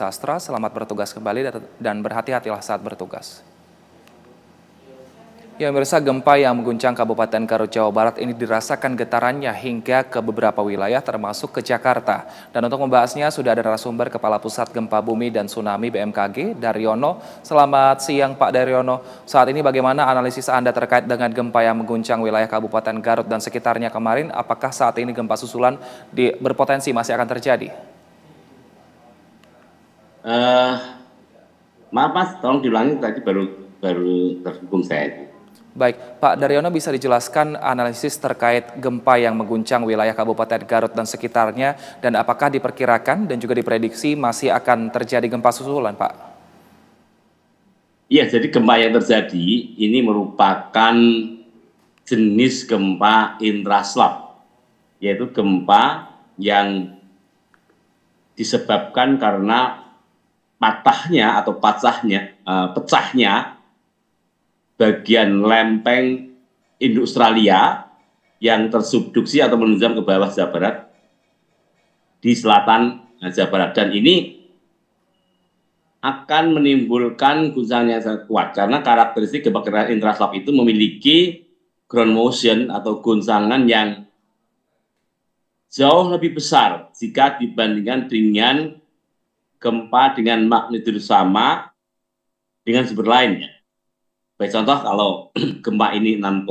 Sastra, selamat bertugas kembali dan berhati-hatilah saat bertugas. Ya, pemirsa gempa yang mengguncang Kabupaten Karo, Jawa Barat ini dirasakan getarannya hingga ke beberapa wilayah termasuk ke Jakarta. Dan untuk membahasnya sudah ada narasumber Kepala Pusat Gempa Bumi dan Tsunami BMKG, Daryono. Selamat siang Pak Daryono. Saat ini bagaimana analisis Anda terkait dengan gempa yang mengguncang wilayah Kabupaten Garut dan sekitarnya kemarin? Apakah saat ini gempa susulan berpotensi masih akan terjadi? Uh, maaf mas, tolong diulangi tadi baru baru terhubung saya. Baik, Pak Daryono bisa dijelaskan analisis terkait gempa yang mengguncang wilayah Kabupaten Garut dan sekitarnya dan apakah diperkirakan dan juga diprediksi masih akan terjadi gempa susulan, Pak? Iya, jadi gempa yang terjadi ini merupakan jenis gempa intraslab, yaitu gempa yang disebabkan karena patahnya atau pacahnya, uh, pecahnya bagian lempeng Indo Australia yang tersubduksi atau menunjang ke bawah Jawa Barat di selatan eh, Jawa Barat dan ini akan menimbulkan guncangan yang sangat kuat karena karakteristik gempa gerakan intraslap itu memiliki ground motion atau guncangan yang jauh lebih besar jika dibandingkan dengan gempa dengan magnitudo sama dengan sumber lainnya. Baik contoh kalau gempa ini 6,2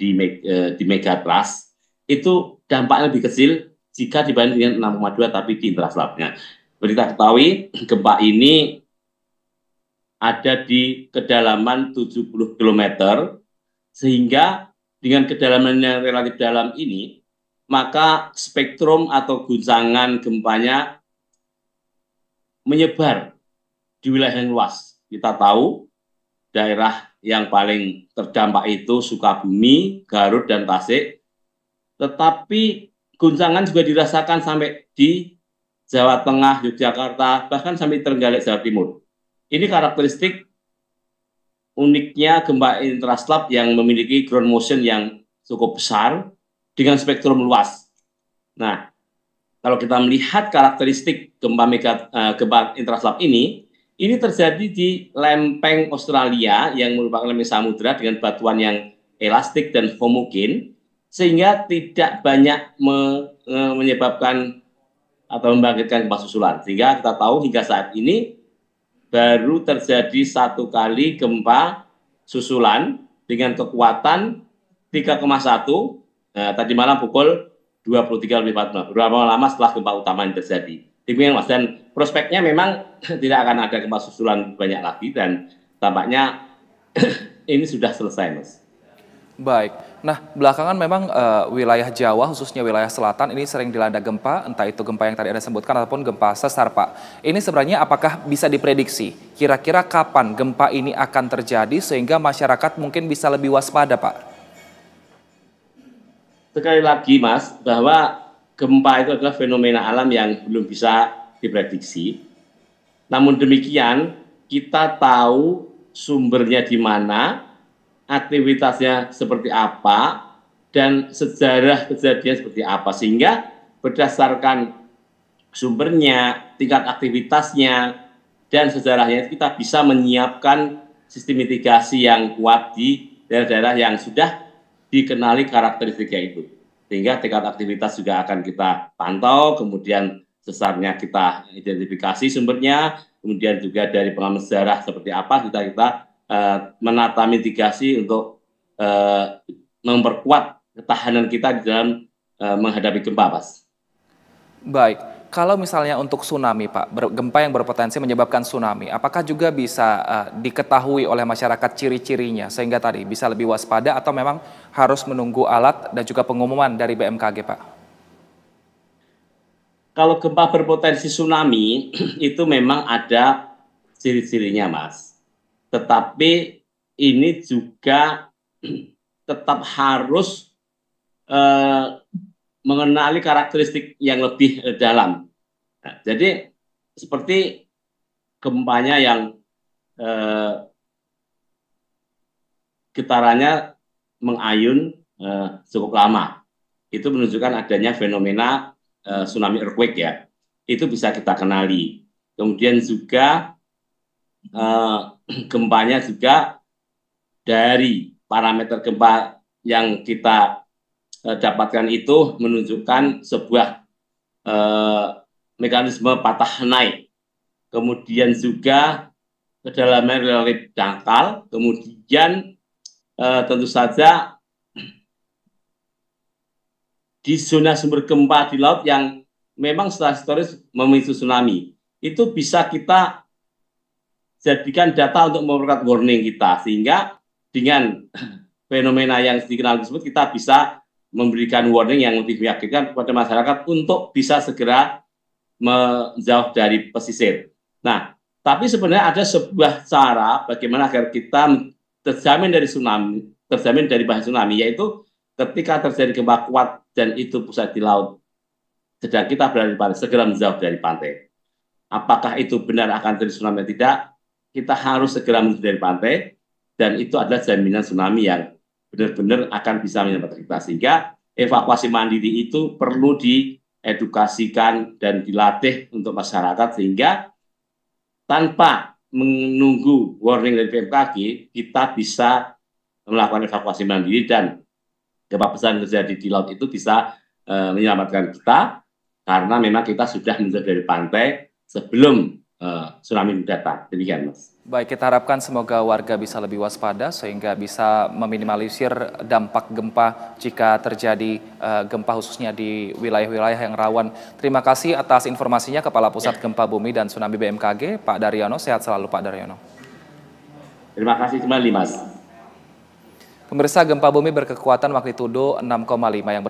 di, eh, di megatrust itu dampaknya lebih kecil jika dibanding dengan 6,2 tapi di Intraslapnya. Seperti kita ketahui gempa ini ada di kedalaman 70 km sehingga dengan kedalaman yang relatif dalam ini maka spektrum atau guncangan gempanya menyebar di wilayah yang luas. Kita tahu daerah yang paling terdampak itu Sukabumi, Garut, dan Tasik. Tetapi guncangan juga dirasakan sampai di Jawa Tengah, Yogyakarta, bahkan sampai Terenggalek, Jawa Timur. Ini karakteristik uniknya gempa intraslap yang memiliki ground motion yang cukup besar dengan spektrum luas. Nah, kalau kita melihat karakteristik gempa mega eh, gempa intraslap ini, ini terjadi di lempeng Australia yang merupakan lempeng Samudra dengan batuan yang elastik dan homogen sehingga tidak banyak me, e, menyebabkan atau membangkitkan gempa susulan. Sehingga kita tahu hingga saat ini baru terjadi satu kali gempa susulan dengan kekuatan 3,1 eh, tadi malam pukul 23 lebih 46, berapa lama setelah gempa utama yang terjadi. Demikian Mas, dan prospeknya memang tidak akan ada gempa susulan banyak lagi dan tampaknya ini sudah selesai Mas. Baik. Nah, belakangan memang uh, wilayah Jawa khususnya wilayah selatan ini sering dilanda gempa, entah itu gempa yang tadi Anda sebutkan ataupun gempa sesar, Pak. Ini sebenarnya apakah bisa diprediksi kira-kira kapan gempa ini akan terjadi sehingga masyarakat mungkin bisa lebih waspada, Pak? sekali lagi Mas bahwa gempa itu adalah fenomena alam yang belum bisa diprediksi. Namun demikian kita tahu sumbernya di mana, aktivitasnya seperti apa, dan sejarah kejadian seperti apa sehingga berdasarkan sumbernya, tingkat aktivitasnya, dan sejarahnya kita bisa menyiapkan sistem mitigasi yang kuat di daerah-daerah yang sudah dikenali karakteristiknya itu. Sehingga tingkat aktivitas juga akan kita pantau, kemudian sesarnya kita identifikasi sumbernya, kemudian juga dari pengalaman sejarah seperti apa kita kita uh, eh, menata mitigasi untuk uh, memperkuat ketahanan kita di dalam uh, menghadapi gempa, Mas. Baik. Kalau misalnya untuk tsunami, Pak, gempa yang berpotensi menyebabkan tsunami, apakah juga bisa uh, diketahui oleh masyarakat ciri-cirinya sehingga tadi bisa lebih waspada atau memang harus menunggu alat dan juga pengumuman dari BMKG, Pak? Kalau gempa berpotensi tsunami itu memang ada ciri-cirinya, Mas. Tetapi ini juga tetap harus uh, mengenali karakteristik yang lebih eh, dalam. Nah, jadi seperti gempanya yang eh, getarannya mengayun eh, cukup lama, itu menunjukkan adanya fenomena eh, tsunami earthquake ya. Itu bisa kita kenali. Kemudian juga eh, gempanya juga dari parameter gempa yang kita Eh, dapatkan itu menunjukkan sebuah eh, mekanisme patah naik. Kemudian juga kedalaman relatif dangkal, kemudian eh, tentu saja di zona sumber gempa di laut yang memang secara historis memicu tsunami. Itu bisa kita jadikan data untuk memperkuat warning kita sehingga dengan fenomena yang dikenal tersebut kita bisa memberikan warning yang lebih meyakinkan kepada masyarakat untuk bisa segera menjauh dari pesisir. Nah, tapi sebenarnya ada sebuah cara bagaimana agar kita terjamin dari tsunami, terjamin dari bahaya tsunami, yaitu ketika terjadi gempa kuat dan itu pusat di laut, sedang kita berada di pantai, segera menjauh dari pantai. Apakah itu benar akan terjadi tsunami atau tidak? Kita harus segera menjauh dari pantai, dan itu adalah jaminan tsunami yang benar-benar akan bisa menyelamatkan kita. Sehingga evakuasi mandiri itu perlu diedukasikan dan dilatih untuk masyarakat sehingga tanpa menunggu warning dari BMKG kita bisa melakukan evakuasi mandiri dan gempa besar yang terjadi di laut itu bisa e, menyelamatkan kita karena memang kita sudah menjauh dari pantai sebelum e, tsunami datang. Demikian, Mas. Baik, kita harapkan semoga warga bisa lebih waspada sehingga bisa meminimalisir dampak gempa jika terjadi uh, gempa khususnya di wilayah-wilayah yang rawan. Terima kasih atas informasinya Kepala Pusat ya. Gempa Bumi dan Tsunami BMKG, Pak Daryono. Sehat selalu Pak Daryono. Terima kasih kembali Mas. Pemirsa gempa bumi berkekuatan magnitudo 6,5 yang ber